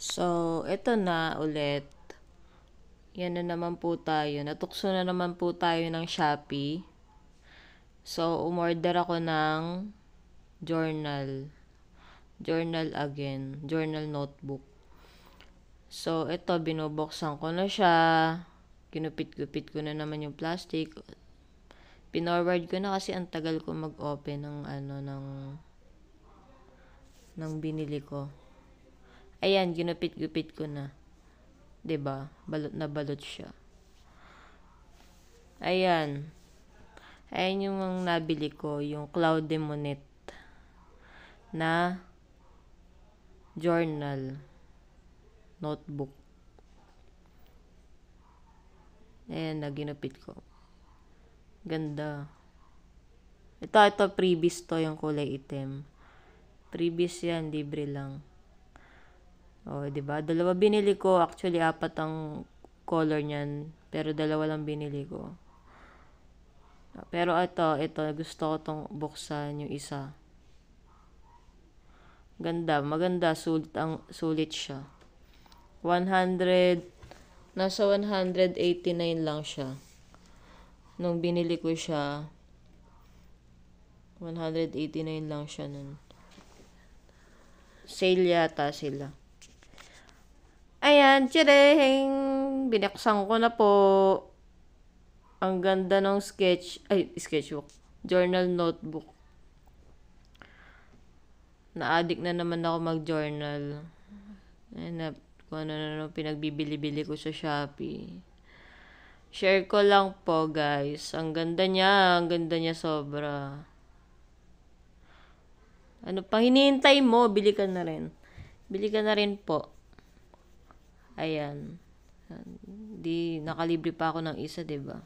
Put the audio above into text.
So, ito na ulit. Yan na naman po tayo. Natukso na naman po tayo ng Shopee. So, umorder ako ng journal. Journal again. Journal notebook. So, ito, binubuksan ko na siya. kinupit gupit ko na naman yung plastic. Pinorward ko na kasi ang tagal ko mag-open ng ano, ng ng binili ko. Ayan, ginupit-gupit ko na. 'Di ba? Balot na balot siya. Ayan. Ayan yung mga nabili ko, yung Cloud Demonet na journal notebook. Ayan, na ko. Ganda. Ito, ito, previous to yung kulay itim. Previous yan, libre lang. Oh, 'di ba? Dalawa binili ko, actually apat ang color niyan, pero dalawa lang binili ko. Pero ito, ito gusto ko tong buksan yung isa. Ganda, maganda sulit ang sulit siya. 100 nasa 189 lang siya. Nung binili ko siya 189 lang siya nun. Sale yata sila. And chirehing, binaksan ko na po. Ang ganda ng sketch, ay, sketchbook, journal notebook. Na-addict na naman ako mag-journal. Hanap ko ano na ano, pinagbibili-bili ko sa Shopee. Share ko lang po, guys. Ang ganda niya, ang ganda niya sobra. Ano pa hinihintay mo? Bili ka na rin. Bili ka na rin po. Ayan. Di nakalibre pa ako ng isa, 'di ba?